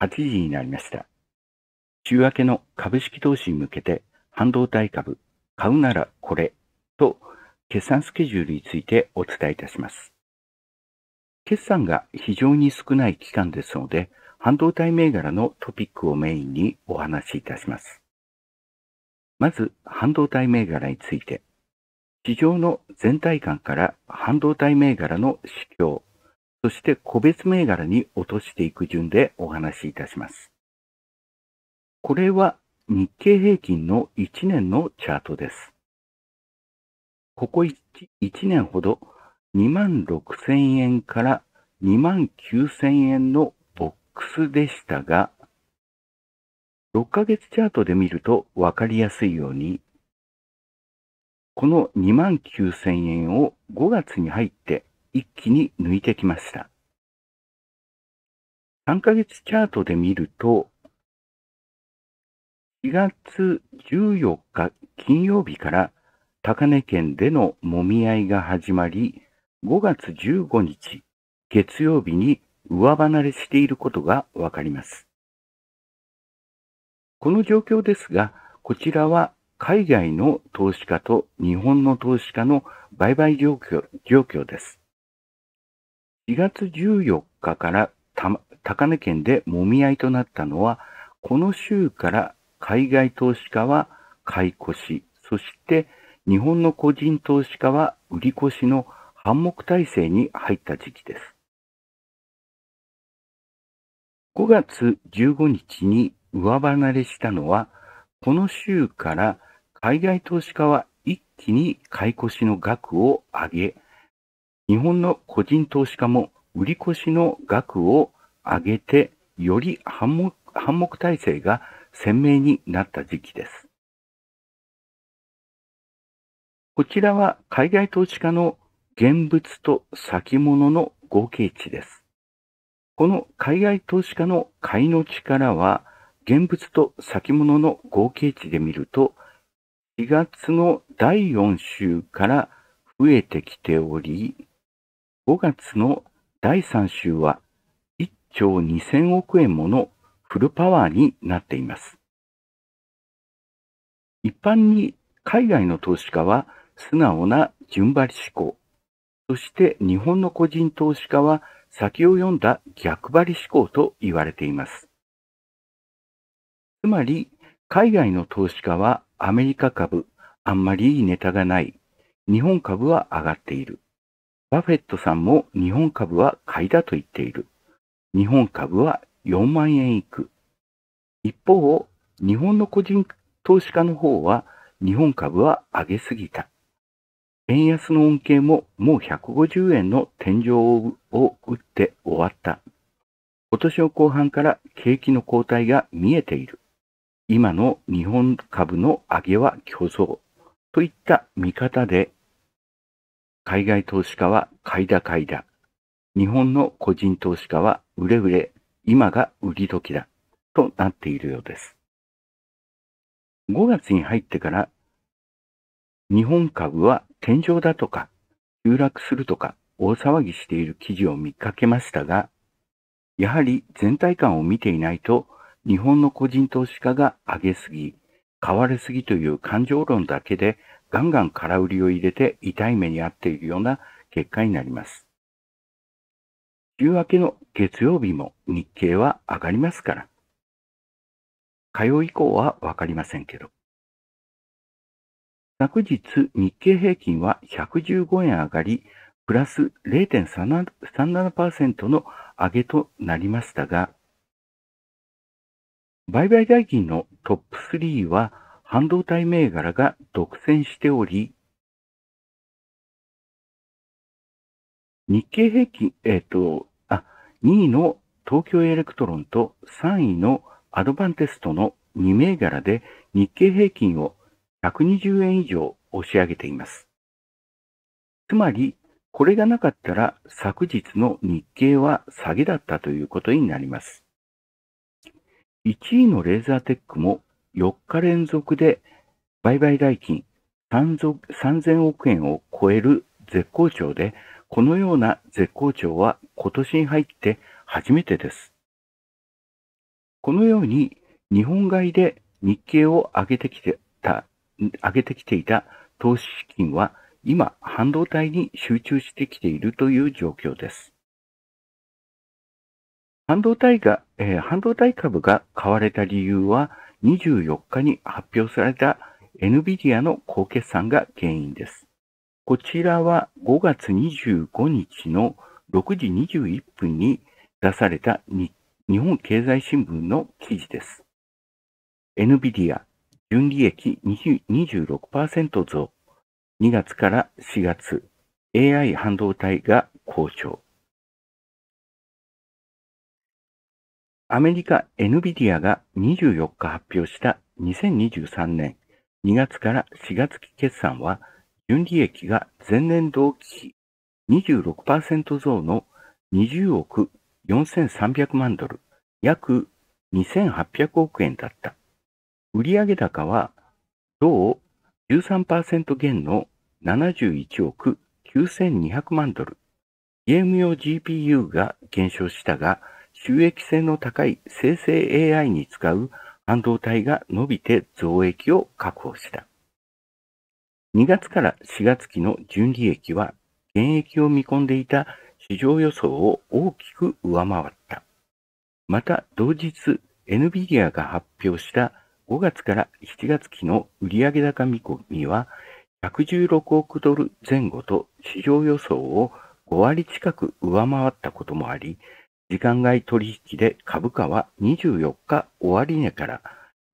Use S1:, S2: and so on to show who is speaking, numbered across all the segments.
S1: 8時になりました。週明けの株式投資に向けて半導体株、買うならこれと決算スケジュールについてお伝えいたします。決算が非常に少ない期間ですので、半導体銘柄のトピックをメインにお話しいたします。まず、半導体銘柄について。市場の全体感から半導体銘柄の市況、そして個別銘柄に落と
S2: していく順でお話しいたします。これは日経平均の1年のチャートです。ここ 1, 1
S1: 年ほど2万6000円から2万9000円のボックスでしたが、6ヶ月チャートで見るとわかりやすいように、この2万9000円
S2: を5月に入って一気に抜いてきました。3ヶ月チャートで見ると、4月
S1: 14日金曜日から高値県での揉み合いが始まり、5月15日月曜日に上離れしていることがわかります。この状況ですが、こちらは海外の投資家と日本の投資家の売買状況状況です。4月14日から高値県でもみ合いとなったのは、この週から海外投資家は買い越し、そして日本の個人投資家は売り越しの反目体制に入った時期です。5月15日に上離れしたのは、この週から海外投資家は一気に買い越しの額を上げ、日本の個人投資家も売り越しの額を上げて、より反目反目体制が鮮明になった時期で
S2: す。こちらは海外投資家の現物と先物の合計値です。この
S1: 海外投資家の買いの力は、現物と先物の合計値で見ると、4月の第4週から増えてきており、5月の第3週は1兆2000億円ものフルパワーになっています。一般に海外の投資家は素直な順張り志向、そして日本の個人投資家は先を読んだ逆張り志向と言われています。つまり、海外の投資家はアメリカ株、あんまりいいネタがない、日本株は上がっている。バフェットさんも日本株は買いだと言っている。日本株は4万円いく。一方、日本の個人投資家の方は日本株は上げすぎた。円安の恩恵ももう150円の天井を打って終わった。今年の後半から景気の後退が見えている。今の日本株の上げは虚像といった見方で海外投資家は買いだ買いだ。日本の個人投資家は売れ売
S2: れ、今が売り時だ。となっているようです。5月に入ってから日本株は天井だとか、
S1: 急落するとか、大騒ぎしている記事を見かけましたが、やはり全体感を見ていないと、日本の個人投資家が上げすぎ、買われすぎという感情論だけでガンガン空売りを入れて痛い目に遭っているような結果になります。週明けの月曜日も
S2: 日経は上がりますから。火曜以降はわかりませんけど。昨日日経平均は115円
S1: 上がり、プラス0.37%の上げとなりま
S2: したが、売買代金のトップ3は半導体銘柄が独占しており、日経平均、えっ、ー、と、あ、2位の
S1: 東京エレクトロンと3位のアドバンテストの2銘柄で日経平均を120円以上押し上げています。つまり、これがなかったら昨日の日経は下げだったということになります。1位のレーザーテックも4日連続で売買代金3000億円を超える絶好調で、このような絶好調は今年に入って初めてです。このように日本買いで日経を上げてきてた、上げてきていた投資資金は今半導体に集中してきているという状況です。半導体が、えー、半導体株が買われた理由は、24日に発表された NVIDIA の高決算が原因です。こちらは5月25日の6時21分に出された日本経済新聞の記事です。NVIDIA 純利益26%増2月から4月
S2: AI 半導体が好調アメリカ NVIDIA が24日発表した2023
S1: 年2月から4月期決算は、純利益が前年同期比26%増の20億4300万ドル、約2800億円だった。売上高は、同13%減の71億9200万ドル。ゲーム用 GPU が減少したが、収益性の高い生成 AI に使う半導体が伸びて増益を確保した。2月から4月期の純利益は、減益を見込んでいた市場予想を大きく上回った。また同日、NVIDIA が発表した5月から7月期の売上高見込みは116億ドル前後と市場予想を5割近く上回ったこともあり、時間外取引で株価は24日終値から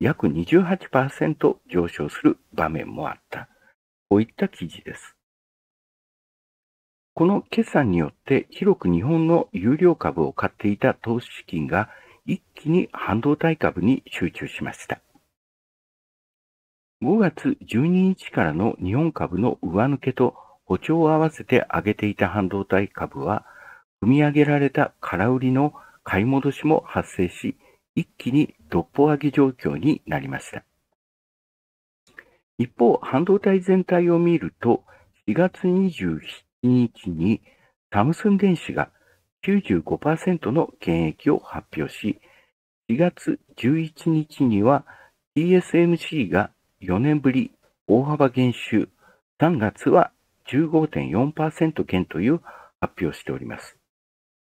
S1: 約28%上昇する場面もあった。こういった記事です。この決算によって広く日本の有料株を買っていた投資資金が一気に半導体株に集中しました。5月12日からの日本株の上抜けと歩調を合わせて上げていた半導体株は汲み上げられた空売りの買い戻しも発生し、一気にどっぽ上げ状況になりました。一方、半導体全体を見ると、4月27日にサムスン電子が95%の減益を発表し、4月11日には TSMC が4年ぶり大幅減収、3月は15.4%減という発表しております。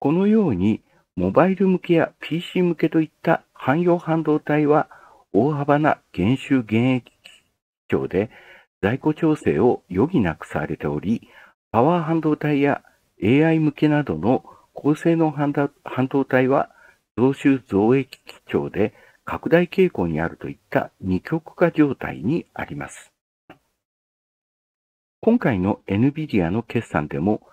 S1: このように、モバイル向けや PC 向けといった汎用半導体は大幅な減収減益基調で在庫調整を余儀なくされており、パワー半導体や AI 向けなどの高性能半導体は増収増益基調で拡大傾向にあるといった二極化状態にあります。今回の NVIDIA の決算でも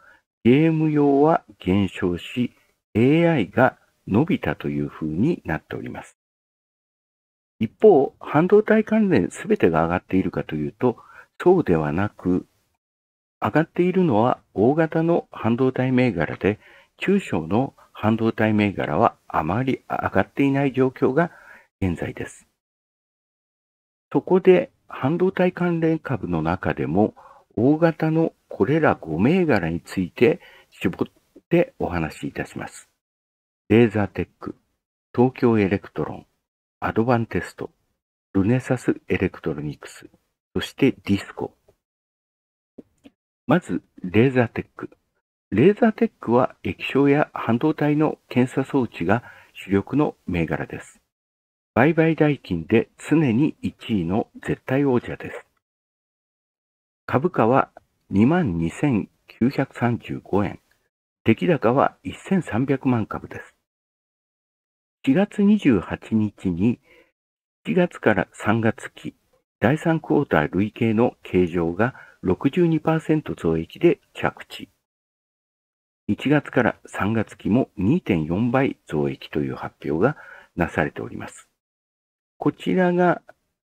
S1: ゲーム用は減少し、AI が伸びたという風になっております。一方、半導体関連すべてが上がっているかというと、そうではなく、上がっているのは大型の半導体銘柄で、中小の半導体銘柄はあまり上がっていない状況が現在です。そこで半導体関連株の中でも大型のこれら5銘柄について絞ってお話しいたします。レーザーテック、東京エレクトロン、アドバンテスト、ルネサスエレクトロニクス、そしてディスコ。まず、レーザーテック。レーザーテックは液晶や半導体の検査装置が主力の銘柄です。売買代金で常に1位の絶対王者です。株価は22,935円、出来高は1300万株です。4月28日に1月から3月期第3クォーター累計の計上が62%増益で着地。1月から3月期も2.4倍増益という発表がなされております。こちらが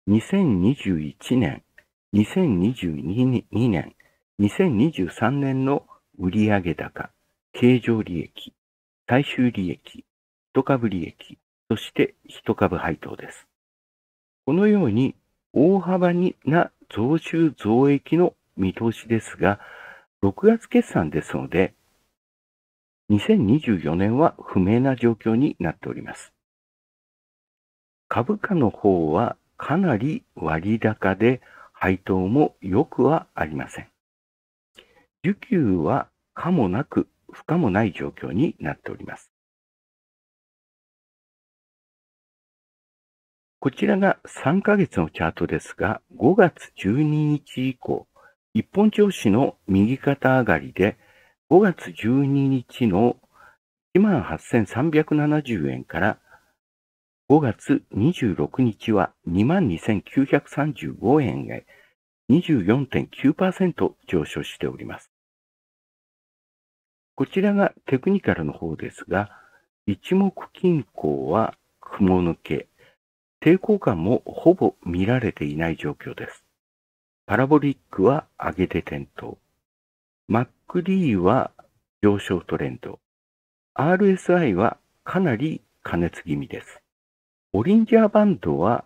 S1: 2021年2022年、2023年の売上高、経常利益、最終利益、1株利益、そして1株配当です。このように大幅な増収増益の見通しですが、6月決算ですので、2024年は不明な状況になっております。株価の方はかなり割高で配当も良くはありません。受給
S2: は可もなく不可もない状況になっております。こちらが3ヶ月のチャートです
S1: が、5月12日以降、一本調子の右肩上がりで、5月12日の18,370円から5月26日は22,935円へ24.9%上昇しております。こちらがテクニカルの方ですが、一目均衡は雲抜け、抵抗感もほぼ見られていない
S2: 状況です。
S1: パラボリックは上げて点灯。ックリ d は上昇トレンド。RSI はかなり加熱気味です。ボリンジャーバンドは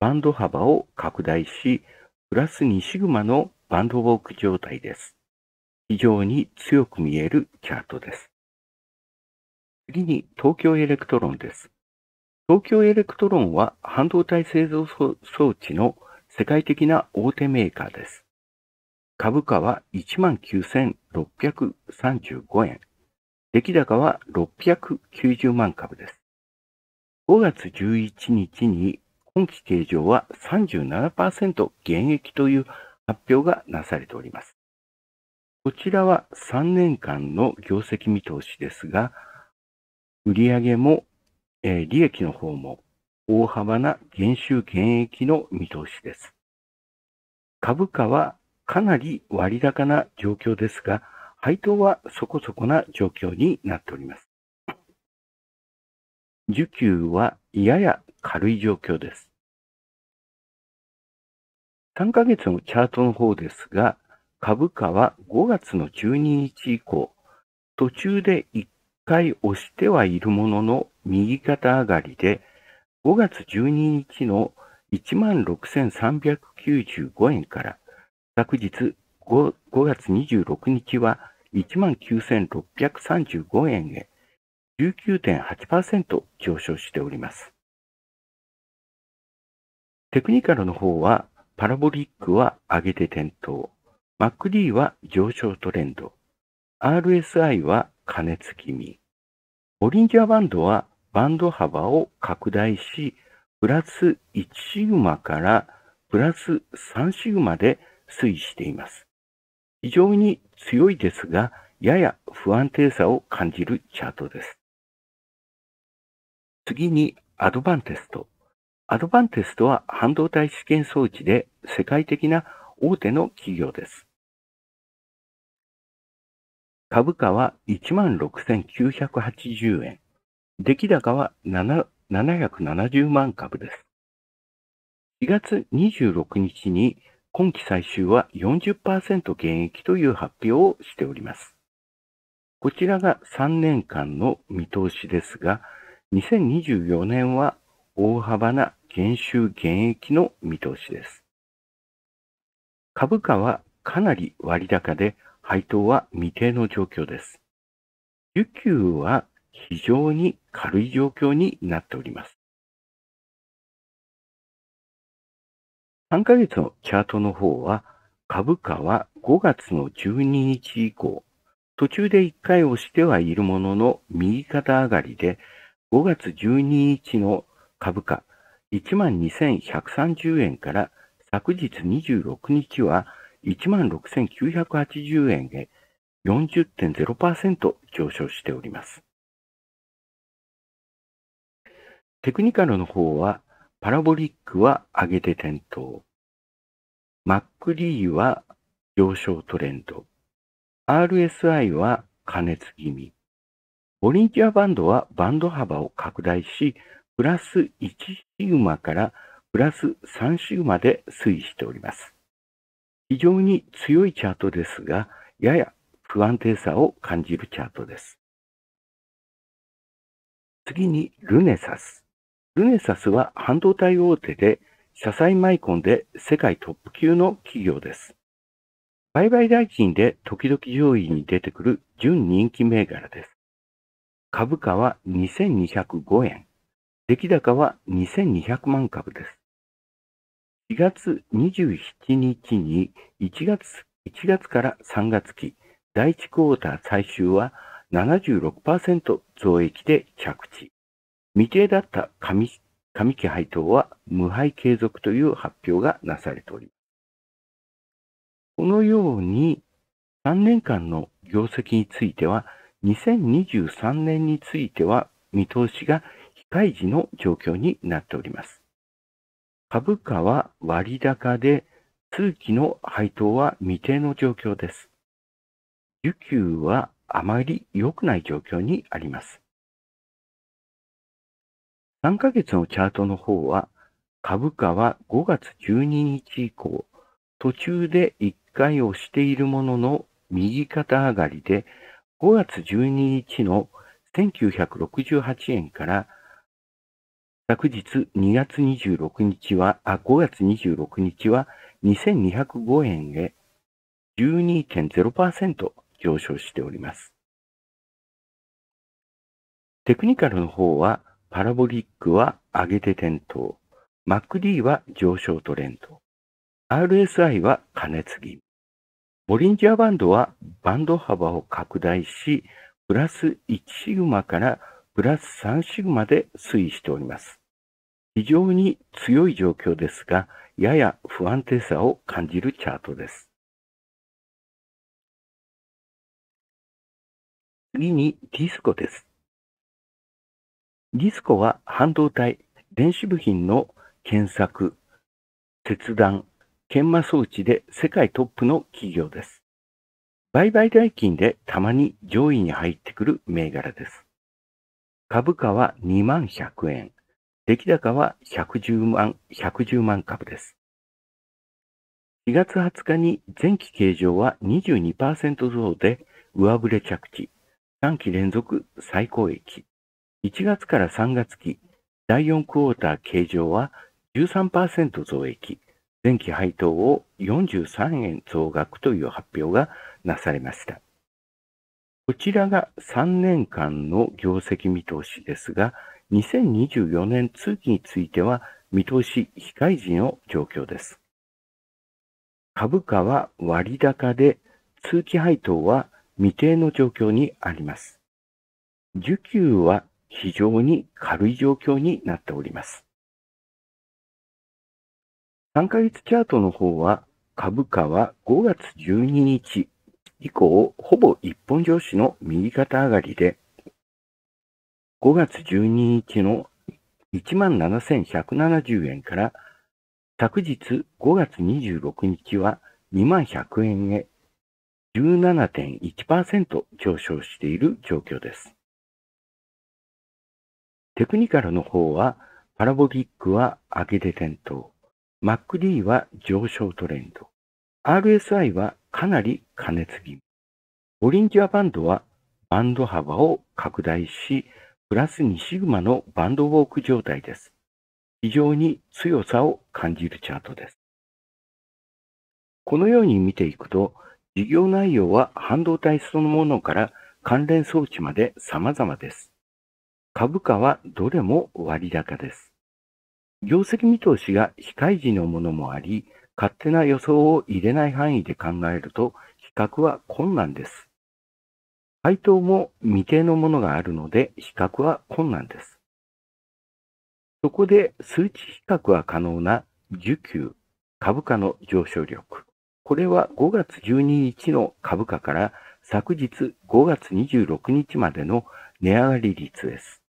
S1: バンド幅を拡大し、プラス2シグマのバンドウォーク状態です。非常に強く見えるチャートです。次に東京エレクトロンです。東京エレクトロンは半導体製造装置の世界的な大手メーカーです。株価は19,635円。出来高は690万株です。5月11日に今期計上は37%減益という発表がなされております。こちらは3年間の業績見通しですが、売上も、えー、利益の方も大幅な減収減益の見通しです。株価はかなり割高な状況ですが、
S2: 配当はそこそこな状況になっております。需給はやや軽い状況です。
S1: 3ヶ月のチャートの方ですが、株価は5月の12日以降、途中で1回押してはいるものの右肩上がりで、5月12日の16,395円から、昨日 5, 5月26日は19,635円へ、19.8%上昇しております。テクニカルの方は、パラボリックは上げて転倒、MacD は上昇トレンド、RSI は加熱気味、オリンジャーバンドはバンド幅を拡大し、プラス1シグマからプラス3シグマで推移しています。非常に強いですが、やや不安定さを感じるチャートです。次に、アドバンテスト。アドバンテストは半導体試験装置で世界的な大手の企業です。株価は16,980円。出来高は770万株です。4月26日に今期最終は40%減益という発表をしております。こちらが3年間の見通しですが、2024年は大幅な減収減益の見通しです。株価はかなり割高で配当は未
S2: 定の状況です。需給は非常に軽い状況になっております。3ヶ月のチャートの方は、株価は5月の12日以降、
S1: 途中で1回押してはいるものの右肩上がりで、5月12日の株価12,130円から昨日26日は16,980円へ40.0%上昇しております。テクニカルの方はパラボリックは上げて点灯。マックリーは上昇トレンド。RSI は加熱気味。ボリンティアバンドはバンド幅を拡大し、プラス1シグマからプラス3シグマで推移
S2: しております。非常に強いチャートですが、やや不安定さを感じるチャートです。次にル
S1: ネサス。ルネサスは半導体大手で、車載マイコンで世界トップ級の企業です。売買代金で時々上位に出てくる準人気銘柄です。株価は2205円、出来高は2200万株です。4月27日に1月 ,1 月から3月期第1クォーター最終は76%増益で着地。未定だった紙期配当は無配継続という発表がなされております。このように3年間の業績については2023年については見通しが非開示の状況になっております。株価は割高で、通期の配当は未定の状況です。需給はあまり良くない状況にあります。3ヶ月のチャートの方は、株価は5月12日以降、途中で1回押しているものの右肩上がりで、5月12日の1968円から昨日2月26日は、あ、5月26日は
S2: 2205円へ12.0%上昇しております。テクニカルの方は、
S1: パラボリックは上げて点灯、MacD は上昇トレンド、RSI は加熱気味。ボリンジャーバンドはバンド幅を拡大し、プラス1シグマからプラス3シグマで
S2: 推移しております。非常に強い状況ですが、やや不安定さを感じるチャートです。次にディスコです。ディスコは半導体、電子部品の検索、切断、
S1: 研磨装置で世界トップの企業です。売買代金でたまに上位に入ってくる銘柄です。株価は2万100円。出来高は110万、110万株です。4月20日に前期計上は22%増で上振れ着地、3期連続最高益。1月から3月期、第4クォーター計上は13%増益、電気配当を43円増額という発表がなされました。こちらが3年間の業績見通しですが、2024年通期については見通し非開示の状況です。株価は割高で、通期配当は未
S2: 定の状況にあります。需給は非常に軽い状況になっております。3ヶ月チャート
S1: の方は、株価は5月12日以降、ほぼ一本上司の右肩上がりで、5月12日の17,170円から、昨日5月
S2: 26日は2100円へ17.1%上昇している状況です。テクニ
S1: カルの方は、パラボリックは上げで点灯。MacD は上昇トレンド。RSI はかなり加熱気味。リンジャーバンドはバンド幅を拡大し、プラス2シグマのバンドウォーク状態です。非常に強さを感じるチャートです。このように見ていくと、事業内容は半導体そのものから関連装置まで様々です。株価はどれも割高です。業績見通しが非開示のものもあり、勝手な予想を入れない範囲で考えると、比較は困難です。回答も未定のものがあるので、比較は困難です。そこで数値比較は可能な需給、株価の上昇力。これは5月12日の株価から昨日5月26日までの値上がり率です。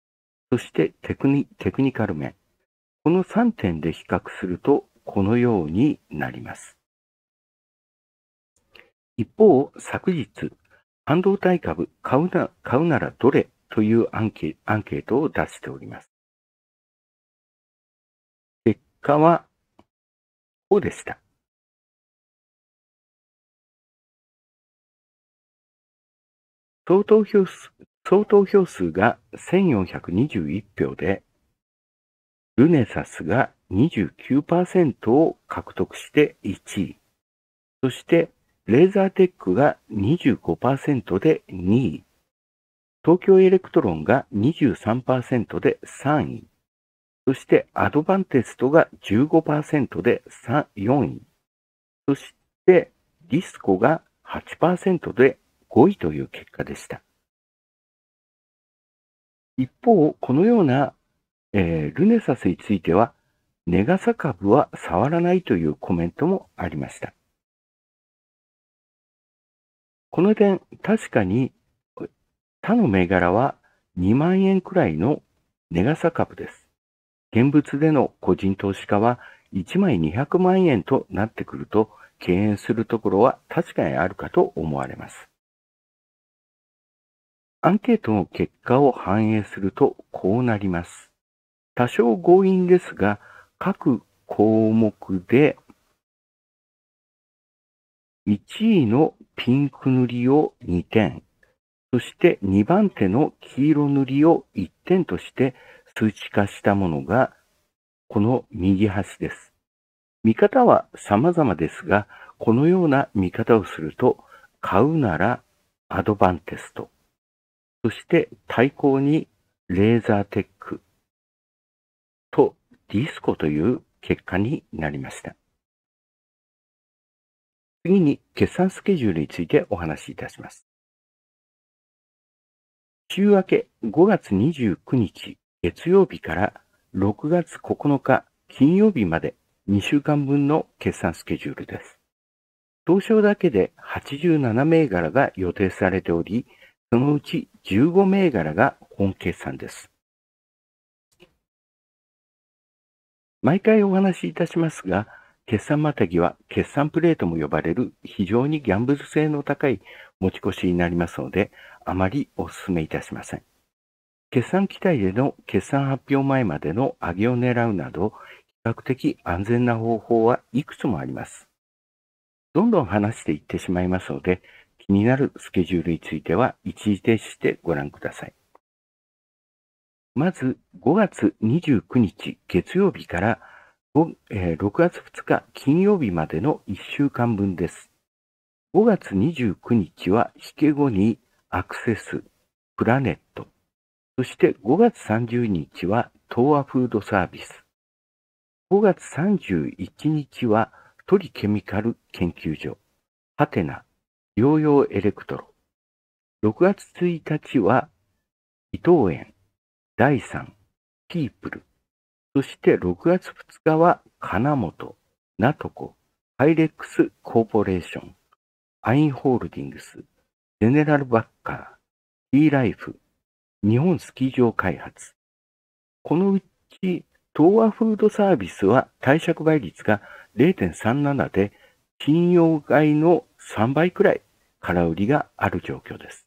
S1: そしてテクニカル面。この3点で比較するとこのようになります。一方、昨日、半導
S2: 体株買うな買うならどれというアンケアンケートを出しております。結果は、こうでした。総投票数総投票数が1421票で、
S1: ルネサスが29%を獲得して1位。そして、レーザーテックが25%で2位。東京エレクトロンが23%で3位。そして、アドバンテストが15%で3 4位。
S2: そして、ディスコが8%で5位という結果でした。一方、このような
S1: えー、ルネサスについては、ネガサ株は触らないというコメント
S2: もありました。この点、確かに他の銘柄は2万円くらいのネガサ株
S1: です。現物での個人投資家は1枚200万円となってくると敬遠するところは確かにあるかと思われます。アンケートの結果を反映するとこうなります。
S2: 多少強引ですが、各項目で1位のピンク塗りを2点、
S1: そして2番手の黄色塗りを1点として数値化したものが、この右端です。見方は様々ですが、このような見方をすると、買うならアドバンテスト、そして対抗にレーザーテック、
S2: ディスコという結果になりました。次に決算スケジュールについてお話しいたします。週明け5月29日月曜日
S1: から6月9日金曜日まで2週間分の決算スケジュールです。東証だけで87銘柄が予定されてお
S2: り、そのうち15銘柄が本決算です。毎回お話しいたしますが、決算またぎ
S1: は決算プレーとも呼ばれる非常にギャンブル性の高い持ち越しになりますので、あまりお勧めいたしません。決算期待での決算発表前までの上げを狙うなど、比較的安全な方法はいくつもあります。どんどん話していってしまいますので、気になるスケジュールについては一時停止してご覧ください。まず5月29日月曜日から6月2日金曜日までの1週間分です。5月29日は引け後にアクセス、プラネット、そして5月30日は東亜フードサービス、5月31日はトリケミカル研究所、ハテナ、療養エレクトロ、6月1日は伊藤園、第3、キープル。そして6月2日は、金本、ナトコ、ハイレックスコーポレーション、アインホールディングス、ゼネラルバッカー、e ライフ、日本スキー場開発。このうち、東和フードサービスは貸借倍率が0.37で、金曜外の3倍くらい空売りがある状況です。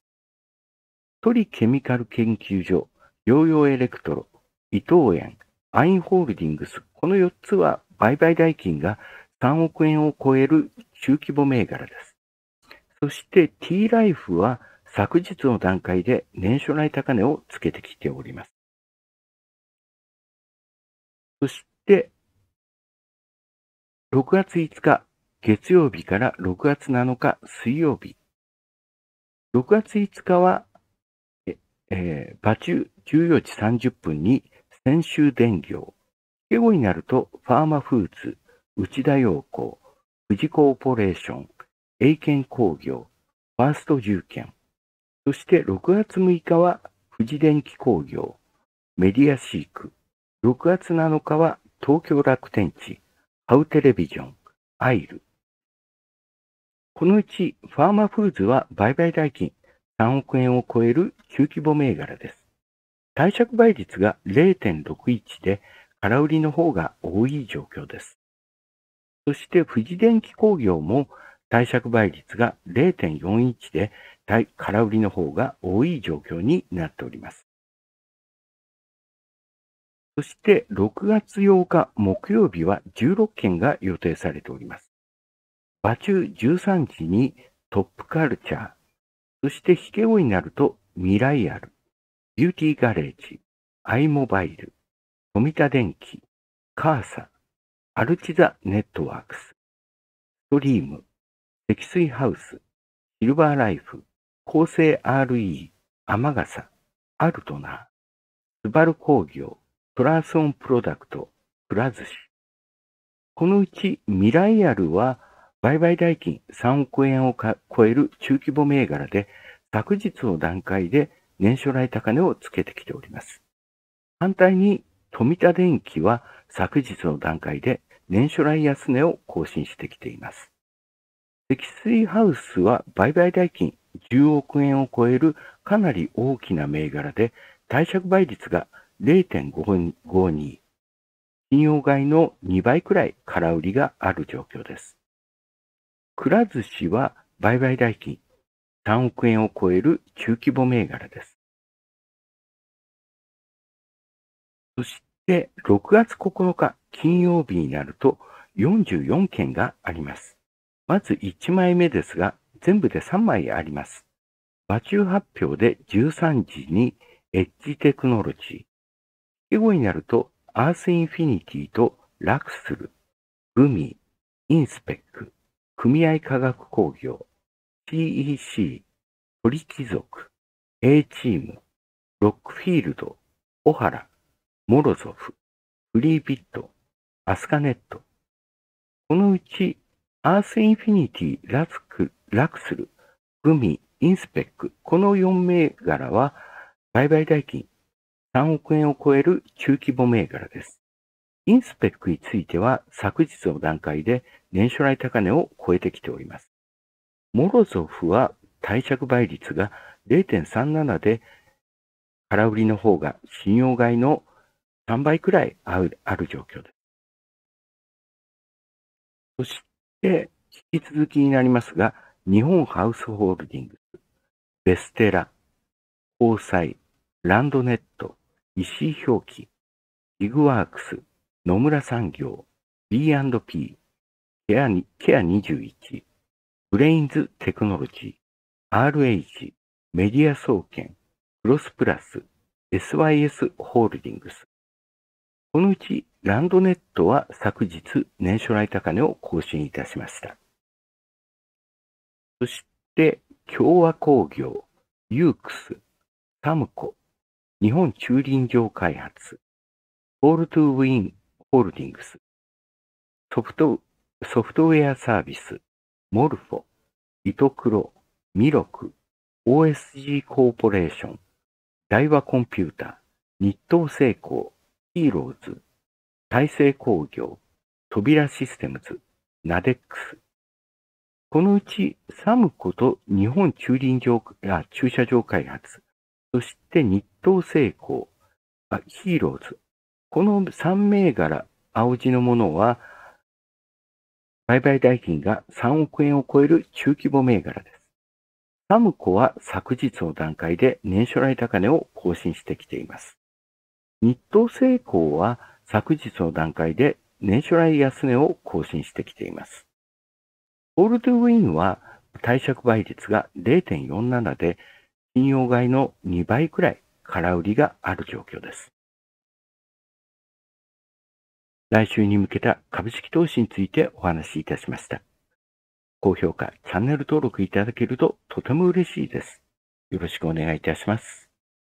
S1: トリケミカル研究所ヨーヨーエレクトロ、伊藤園、アインホールディングス、この4つは売買代金が3億円を超える中規模銘柄です。そして T ライフは
S2: 昨日の段階で年初来高値をつけてきております。そして、6月5日月曜日から6月7日水曜日。6月
S1: 5日はえー、場中14時30分に先週電業、午後になるとファーマフーズ、内田洋子、富士コーポレーション、英検工業、ファースト重建、そして6月6日は富士電機工業、メディアシーク、6月7日は東京楽天地、ハウテレビジョン、アイル。このうちファーマフーズは売買代金3億円を超える中規模銘柄です。貸借倍率が0.61で、空売りの方が多い状況です。そして富士電機工業も貸借倍率が0.41で、空売りの方が多い状況になっております。そして6月8日木曜日は16件が予定されております。場中13時にトップカルチャー、そして引け後になると、ミライアル、ビューティーガレージ、アイモバイル、富田電機、カーサ、アルチザネットワークス、ストリーム、積水ハウス、シルバーライフ、厚生 RE、ガサ、アルトナー、スバル工業、トラーソンプロダクト、プラズシ。このうちミライアルは売買代金3億円を超える中規模銘柄で、昨日の段階で年初来高値をつけてきております。反対に、富田電機は昨日の段階で年初来安値を更新してきています。積水ハウスは売買代金10億円を超えるかなり大きな銘柄で、貸借倍率が0.52、信用買いの2倍くらい空売りがある状況です。
S2: くら寿司は売買代金3億円を超える中規模銘柄です。そして6月9日金曜日になると44件があり
S1: ます。まず1枚目ですが、全部で3枚あります。和中発表で13時にエッジテクノロジー。季語になると、アースインフィニティとラクスル、グミ、インスペック。組合科学工業、t e c 取貴族、
S2: A チーム、ロックフィールド、小原、モロゾフ、フリービット、アスカネット。このうち、
S1: アースインフィニティ、ラスク、ラクスル、グミ、インスペック、この4銘柄は、売買代金3億円を超える中規模銘柄です。インスペックについては昨日の段階で年初来高値を超えてきております。モロゾフは貸借倍率が
S2: 0.37で空売りの方が信用買いの3倍くらいあるある状況です。そして、引き続きになりますが、日本ハウスホールディングス、ベス
S1: テラ、交際、ランドネット、石井表記、ギグワークス、野村産業、B&P、ケアケア21、ブレインズテクノロジー、RH、メディア総研、クロスプラス、SYS ホールディングス。このうちランドネットは昨日年初来高値を更新いたしま
S2: した。そして、共和工業、ユークス、タムコ、日本駐輪場開発、
S1: オールトゥーウィンホールディングス、ソフト、ソフトウェアサービス、モルフォ、イトクロ、ミロク、OSG コーポレーション、大和コンピュータ、日東製鋼、ヒーローズ、大成工業、扉システムズ、ナデックス。このうち、サムコと日本駐輪場あ駐車場開発、そして日東製鋼、ヒーローズ、この3銘柄、青字のものは、売買代金が3億円を超える中規模銘柄です。サムコは昨日の段階で年初来高値を更新してきています。日東製鋼は昨日の段階で年初来安値を更新してきています。オールドウィンは貸借倍率が0.47で、信用買いの2倍くらい空売りがある状況です。来週に向けた株式投資についてお話しいたしました。
S2: 高評価、チャンネル登録いただけるととても嬉しいです。よろしくお願いいたします。